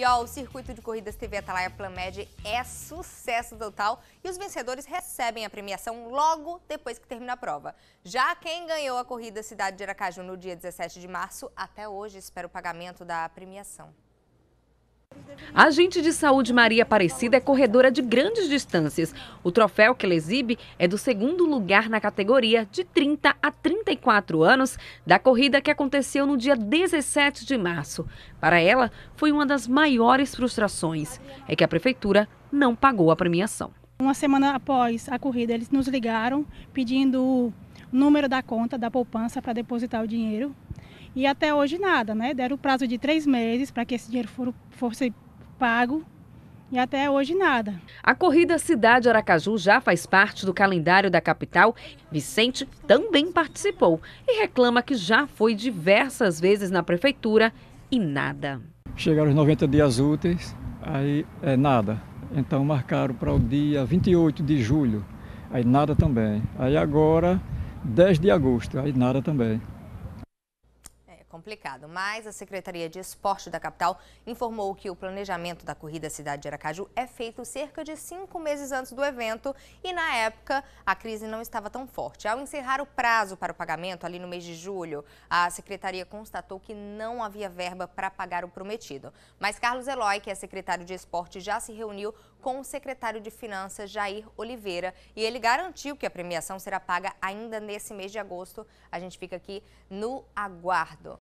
E ó, o circuito de corridas TV Atalaia Plamed é sucesso total e os vencedores recebem a premiação logo depois que termina a prova. Já quem ganhou a corrida Cidade de Aracaju no dia 17 de março, até hoje espera o pagamento da premiação. A agente de saúde Maria Aparecida é corredora de grandes distâncias. O troféu que ela exibe é do segundo lugar na categoria de 30 a 34 anos da corrida que aconteceu no dia 17 de março. Para ela, foi uma das maiores frustrações. É que a prefeitura não pagou a premiação. Uma semana após a corrida, eles nos ligaram pedindo o número da conta, da poupança, para depositar o dinheiro. E até hoje nada, né? Deram o prazo de três meses para que esse dinheiro for, fosse pago e até hoje nada. A corrida Cidade Aracaju já faz parte do calendário da capital. Vicente também participou e reclama que já foi diversas vezes na prefeitura e nada. Chegaram os 90 dias úteis, aí é nada. Então marcaram para o dia 28 de julho, aí nada também. Aí agora 10 de agosto, aí nada também complicado, mas a Secretaria de Esporte da capital informou que o planejamento da corrida Cidade de Aracaju é feito cerca de cinco meses antes do evento e, na época, a crise não estava tão forte. Ao encerrar o prazo para o pagamento, ali no mês de julho, a Secretaria constatou que não havia verba para pagar o prometido. Mas Carlos Eloy, que é secretário de Esporte, já se reuniu com o secretário de Finanças, Jair Oliveira, e ele garantiu que a premiação será paga ainda nesse mês de agosto. A gente fica aqui no aguardo.